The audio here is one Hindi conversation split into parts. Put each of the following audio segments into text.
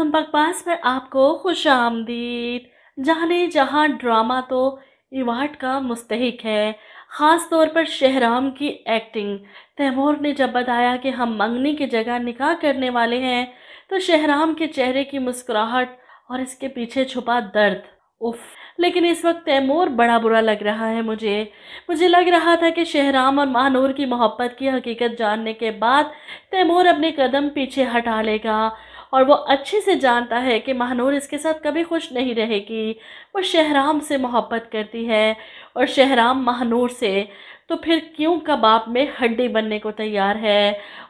हम बकवास पर आपको खुश आमदीद जाने जहाँ ड्रामा तो इवार्ड का मुस्तक है ख़ास तौर पर शहराम की एक्टिंग तैमूर ने जब बताया कि हम मंगनी की जगह निकाह करने वाले हैं तो शहराम के चेहरे की मुस्कुराहट और इसके पीछे छुपा दर्द उफ लेकिन इस वक्त तैमूर बड़ा बुरा लग रहा है मुझे मुझे लग रहा था कि शहराम और महानूर की मोहब्बत की हकीकत जानने के बाद तैमूर अपने कदम पीछे हटा लेगा और वो अच्छे से जानता है कि महानूर इसके साथ कभी खुश नहीं रहेगी वो शहराम से मोहब्बत करती है और शहराम महानूर से तो फिर क्यों कबाब में हड्डी बनने को तैयार है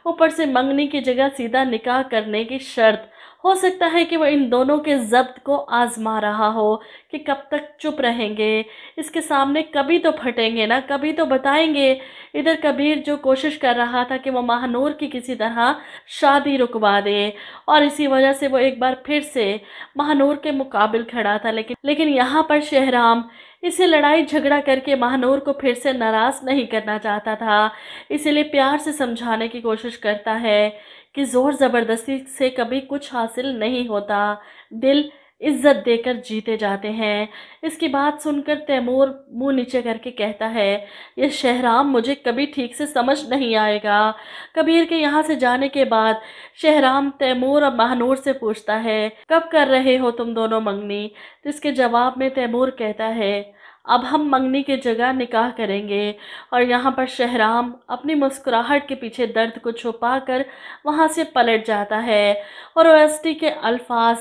ऊपर से मंगनी की जगह सीधा निकाह करने की शर्त हो सकता है कि वो इन दोनों के जब्त को आज़मा रहा हो कि कब तक चुप रहेंगे इसके सामने कभी तो फटेंगे ना कभी तो बताएंगे इधर कबीर जो कोशिश कर रहा था कि वो महानूर की किसी तरह शादी रुकवा दे और इसी वजह से वो एक बार फिर से महानूर के मुकाबल खड़ा था लेकिन लेकिन यहाँ पर शहराम इसे लड़ाई झगड़ा करके महानूर को फिर से नाराज़ नहीं करना चाहता था इसलिए प्यार से समझाने की कोशिश करता है कि ज़ोर ज़बरदस्ती से कभी कुछ हासिल नहीं होता दिल इज्जत देकर जीते जाते हैं इसकी बात सुनकर तैमूर मुंह नीचे करके कहता है ये शहराम मुझे कभी ठीक से समझ नहीं आएगा कबीर के यहाँ से जाने के बाद शहराम तैमूर और महानूर से पूछता है कब कर रहे हो तुम दोनों मंगनी जिसके जवाब में तैमूर कहता है अब हम मंगनी की जगह निकाह करेंगे और यहाँ पर शहराम अपनी मुस्कुराहट के पीछे दर्द को छुपा कर वहाँ से पलट जाता है और ओ के अल्फाज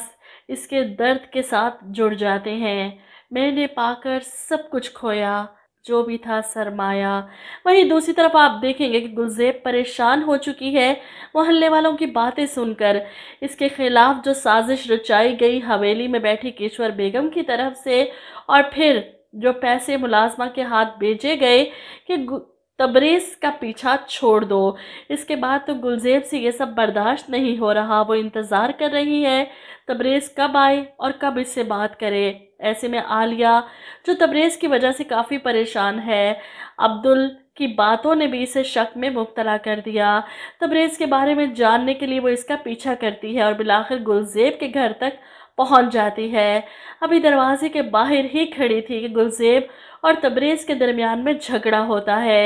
इसके दर्द के साथ जुड़ जाते हैं मैंने पाकर सब कुछ खोया जो भी था सरमाया वहीं दूसरी तरफ आप देखेंगे कि गुलजेब परेशान हो चुकी है मोहल्ले वालों की बातें सुनकर इसके खिलाफ जो साजिश रचाई गई हवेली में बैठी केशवर बेगम की तरफ से और फिर जो पैसे मुलाजमा के हाथ भेजे गए कि तबरेज़ का पीछा छोड़ दो इसके बाद तो गुलजेब से ये सब बर्दाश्त नहीं हो रहा वो इंतज़ार कर रही है तबरेज़ कब आए और कब इससे बात करे ऐसे में आलिया जो तबरेज़ की वजह से काफ़ी परेशान है अब्दुल की बातों ने भी इसे शक में मुबतला कर दिया तबरेज़ के बारे में जानने के लिए वो इसका पीछा करती है और बिलाखिर गुलजेब के घर तक पहुंच जाती है अभी दरवाजे के बाहर ही खड़ी थी कि गुलजेब और तबरेज़ के दरमियान में झगड़ा होता है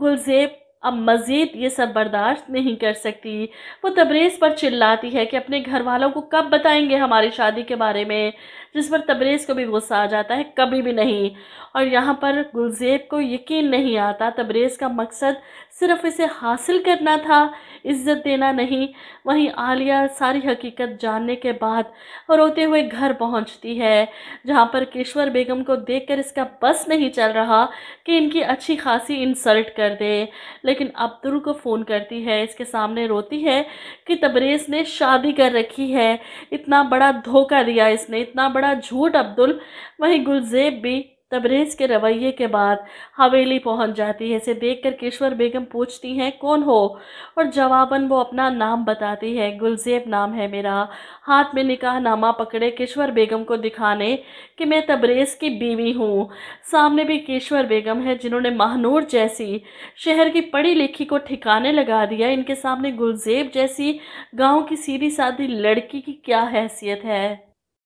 गुलजेब अब मज़ीद ये सब बर्दाश्त नहीं कर सकती वो तबरेज़ पर चिल्लाती है कि अपने घर वालों को कब बताएंगे हमारी शादी के बारे में जिस पर तबरेज़ को भी गुस्सा आ जाता है कभी भी नहीं और यहाँ पर गुलजेब को यकीन नहीं आता तबरेज़ का मकसद सिर्फ इसे हासिल करना था इज्जत देना नहीं वहीं आलिया सारी हकीकत जानने के बाद रोते हुए घर पहुँचती है जहाँ पर किश्वर बेगम को देख इसका बस नहीं चल रहा कि इनकी अच्छी खासी इंसल्ट कर दे लेकिन अब्दुल को फ़ोन करती है इसके सामने रोती है कि तबरेज़ ने शादी कर रखी है इतना बड़ा धोखा दिया इसने इतना बड़ा झूठ अब्दुल वहीं गुलजेब भी तबरेज़ के रवैये के बाद हवेली पहुंच जाती है इसे देखकर केशवर बेगम पूछती हैं कौन हो और जवाबन वो अपना नाम बताती है गुलजेब नाम है मेरा हाथ में निकाह नामा पकड़े केशवर बेगम को दिखाने कि मैं तबरेज़ की बीवी हूँ सामने भी केशवर बेगम है जिन्होंने महानूर जैसी शहर की पढ़ी लिखी को ठिकाने लगा दिया इनके सामने गुलजेब जैसी गाँव की सीधी साधी लड़की की क्या हैसियत है